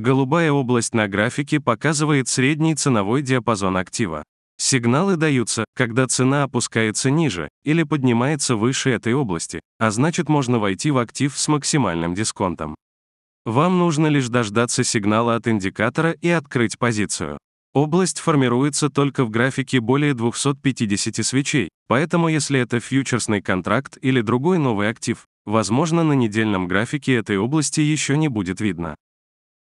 Голубая область на графике показывает средний ценовой диапазон актива. Сигналы даются, когда цена опускается ниже или поднимается выше этой области, а значит можно войти в актив с максимальным дисконтом. Вам нужно лишь дождаться сигнала от индикатора и открыть позицию. Область формируется только в графике более 250 свечей, поэтому если это фьючерсный контракт или другой новый актив, возможно на недельном графике этой области еще не будет видно.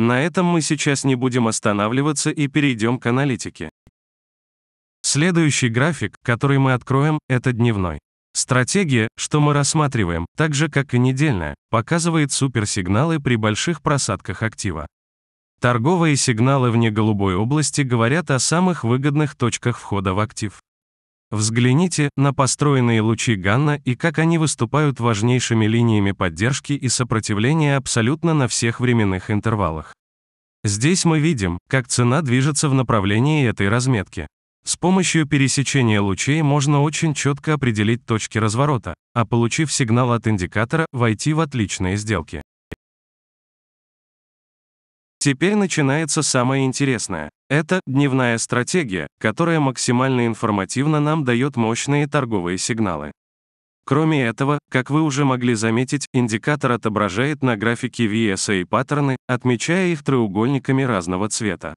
На этом мы сейчас не будем останавливаться и перейдем к аналитике. Следующий график, который мы откроем, это дневной. Стратегия, что мы рассматриваем, так же как и недельная, показывает суперсигналы при больших просадках актива. Торговые сигналы вне голубой области говорят о самых выгодных точках входа в актив. Взгляните на построенные лучи Ганна и как они выступают важнейшими линиями поддержки и сопротивления абсолютно на всех временных интервалах. Здесь мы видим, как цена движется в направлении этой разметки. С помощью пересечения лучей можно очень четко определить точки разворота, а получив сигнал от индикатора, войти в отличные сделки. Теперь начинается самое интересное. Это дневная стратегия, которая максимально информативно нам дает мощные торговые сигналы. Кроме этого, как вы уже могли заметить, индикатор отображает на графике VSA паттерны, отмечая их треугольниками разного цвета.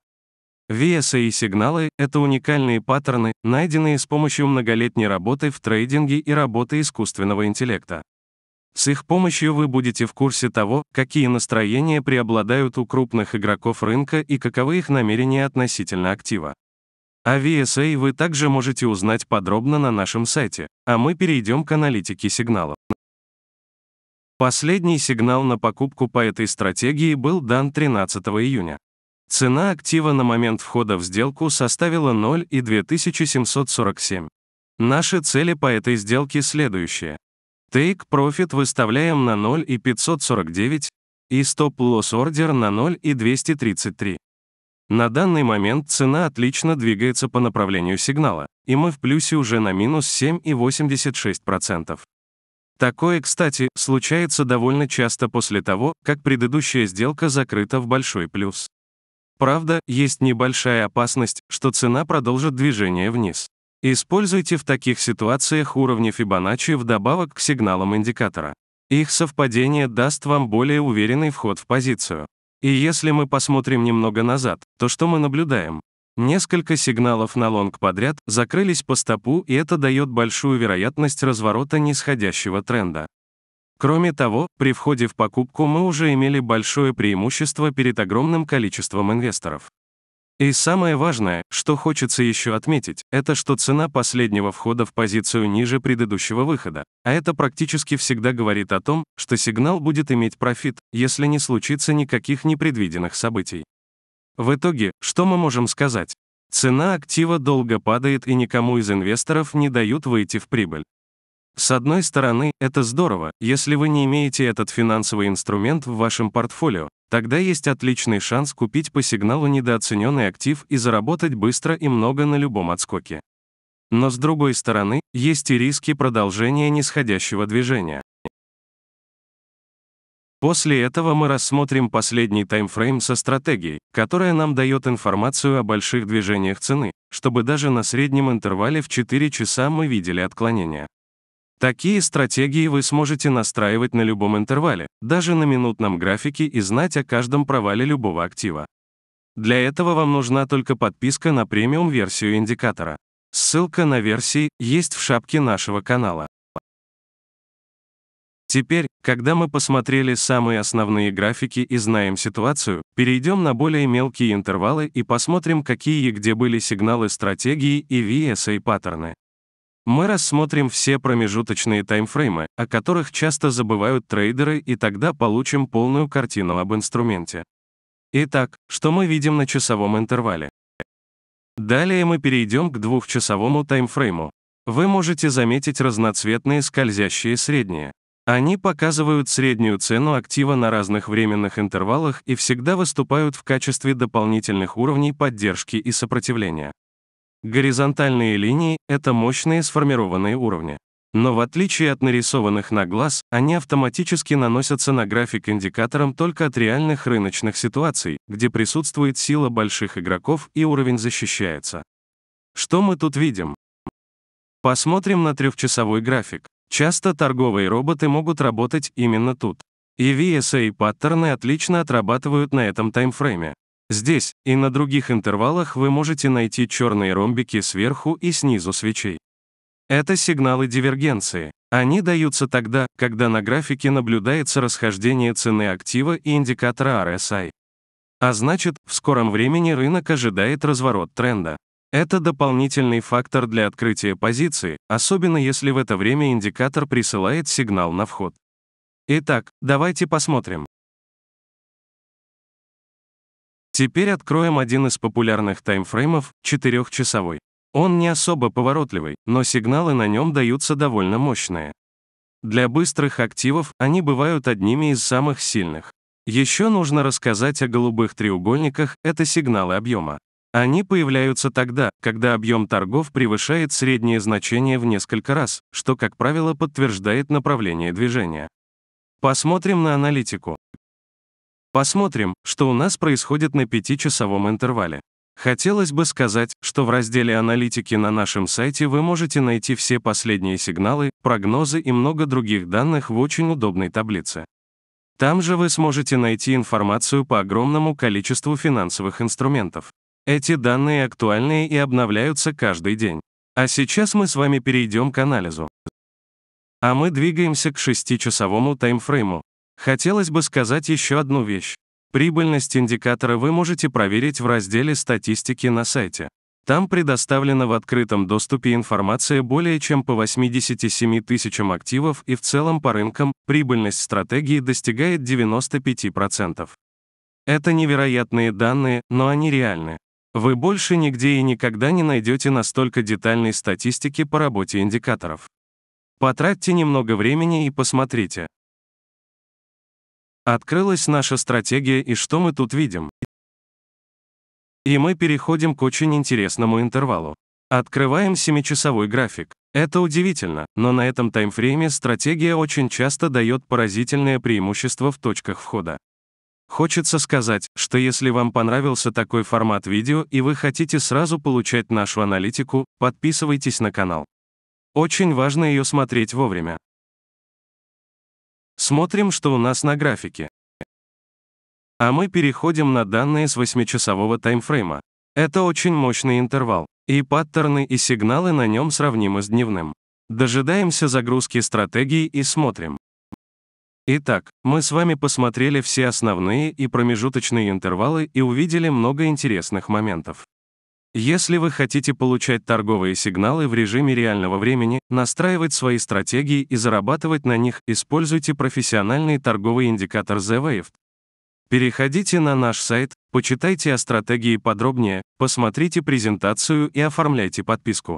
VSA сигналы — это уникальные паттерны, найденные с помощью многолетней работы в трейдинге и работы искусственного интеллекта. С их помощью вы будете в курсе того, какие настроения преобладают у крупных игроков рынка и каковы их намерения относительно актива. О VSA вы также можете узнать подробно на нашем сайте, а мы перейдем к аналитике сигналов. Последний сигнал на покупку по этой стратегии был дан 13 июня. Цена актива на момент входа в сделку составила 0,2747. Наши цели по этой сделке следующие. Take Profit выставляем на 0 и 549 и Stop Loss Order на 0 и 233. На данный момент цена отлично двигается по направлению сигнала, и мы в плюсе уже на минус 7 и 7,86%. Такое, кстати, случается довольно часто после того, как предыдущая сделка закрыта в большой плюс. Правда, есть небольшая опасность, что цена продолжит движение вниз. Используйте в таких ситуациях уровни Фибоначчи вдобавок к сигналам индикатора. Их совпадение даст вам более уверенный вход в позицию. И если мы посмотрим немного назад, то что мы наблюдаем? Несколько сигналов на лонг подряд закрылись по стопу, и это дает большую вероятность разворота нисходящего тренда. Кроме того, при входе в покупку мы уже имели большое преимущество перед огромным количеством инвесторов. И самое важное, что хочется еще отметить, это что цена последнего входа в позицию ниже предыдущего выхода. А это практически всегда говорит о том, что сигнал будет иметь профит, если не случится никаких непредвиденных событий. В итоге, что мы можем сказать? Цена актива долго падает и никому из инвесторов не дают выйти в прибыль. С одной стороны, это здорово, если вы не имеете этот финансовый инструмент в вашем портфолио, Тогда есть отличный шанс купить по сигналу недооцененный актив и заработать быстро и много на любом отскоке. Но с другой стороны, есть и риски продолжения нисходящего движения. После этого мы рассмотрим последний таймфрейм со стратегией, которая нам дает информацию о больших движениях цены, чтобы даже на среднем интервале в 4 часа мы видели отклонения. Такие стратегии вы сможете настраивать на любом интервале, даже на минутном графике и знать о каждом провале любого актива. Для этого вам нужна только подписка на премиум-версию индикатора. Ссылка на версии есть в шапке нашего канала. Теперь, когда мы посмотрели самые основные графики и знаем ситуацию, перейдем на более мелкие интервалы и посмотрим, какие и где были сигналы стратегии и VSA паттерны. Мы рассмотрим все промежуточные таймфреймы, о которых часто забывают трейдеры, и тогда получим полную картину об инструменте. Итак, что мы видим на часовом интервале? Далее мы перейдем к двухчасовому таймфрейму. Вы можете заметить разноцветные скользящие средние. Они показывают среднюю цену актива на разных временных интервалах и всегда выступают в качестве дополнительных уровней поддержки и сопротивления. Горизонтальные линии — это мощные сформированные уровни. Но в отличие от нарисованных на глаз, они автоматически наносятся на график индикатором только от реальных рыночных ситуаций, где присутствует сила больших игроков и уровень защищается. Что мы тут видим? Посмотрим на трехчасовой график. Часто торговые роботы могут работать именно тут. EVSA паттерны отлично отрабатывают на этом таймфрейме. Здесь и на других интервалах вы можете найти черные ромбики сверху и снизу свечей. Это сигналы дивергенции. Они даются тогда, когда на графике наблюдается расхождение цены актива и индикатора RSI. А значит, в скором времени рынок ожидает разворот тренда. Это дополнительный фактор для открытия позиции, особенно если в это время индикатор присылает сигнал на вход. Итак, давайте посмотрим. Теперь откроем один из популярных таймфреймов, четырехчасовой. Он не особо поворотливый, но сигналы на нем даются довольно мощные. Для быстрых активов они бывают одними из самых сильных. Еще нужно рассказать о голубых треугольниках, это сигналы объема. Они появляются тогда, когда объем торгов превышает среднее значение в несколько раз, что, как правило, подтверждает направление движения. Посмотрим на аналитику. Посмотрим, что у нас происходит на пятичасовом интервале. Хотелось бы сказать, что в разделе аналитики на нашем сайте вы можете найти все последние сигналы, прогнозы и много других данных в очень удобной таблице. Там же вы сможете найти информацию по огромному количеству финансовых инструментов. Эти данные актуальны и обновляются каждый день. А сейчас мы с вами перейдем к анализу. А мы двигаемся к шестичасовому часовому таймфрейму, Хотелось бы сказать еще одну вещь. Прибыльность индикатора вы можете проверить в разделе «Статистики» на сайте. Там предоставлена в открытом доступе информация более чем по 87 тысячам активов и в целом по рынкам прибыльность стратегии достигает 95%. Это невероятные данные, но они реальны. Вы больше нигде и никогда не найдете настолько детальной статистики по работе индикаторов. Потратьте немного времени и посмотрите. Открылась наша стратегия и что мы тут видим? И мы переходим к очень интересному интервалу. Открываем 7-часовой график. Это удивительно, но на этом таймфрейме стратегия очень часто дает поразительное преимущество в точках входа. Хочется сказать, что если вам понравился такой формат видео и вы хотите сразу получать нашу аналитику, подписывайтесь на канал. Очень важно ее смотреть вовремя. Смотрим, что у нас на графике. А мы переходим на данные с 8-часового таймфрейма. Это очень мощный интервал, и паттерны и сигналы на нем сравнимы с дневным. Дожидаемся загрузки стратегии и смотрим. Итак, мы с вами посмотрели все основные и промежуточные интервалы и увидели много интересных моментов. Если вы хотите получать торговые сигналы в режиме реального времени, настраивать свои стратегии и зарабатывать на них, используйте профессиональный торговый индикатор The Переходите на наш сайт, почитайте о стратегии подробнее, посмотрите презентацию и оформляйте подписку.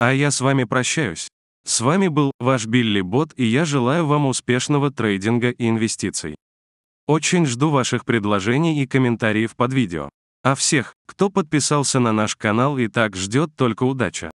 А я с вами прощаюсь. С вами был ваш Билли Бот и я желаю вам успешного трейдинга и инвестиций. Очень жду ваших предложений и комментариев под видео. А всех, кто подписался на наш канал и так ждет только удача.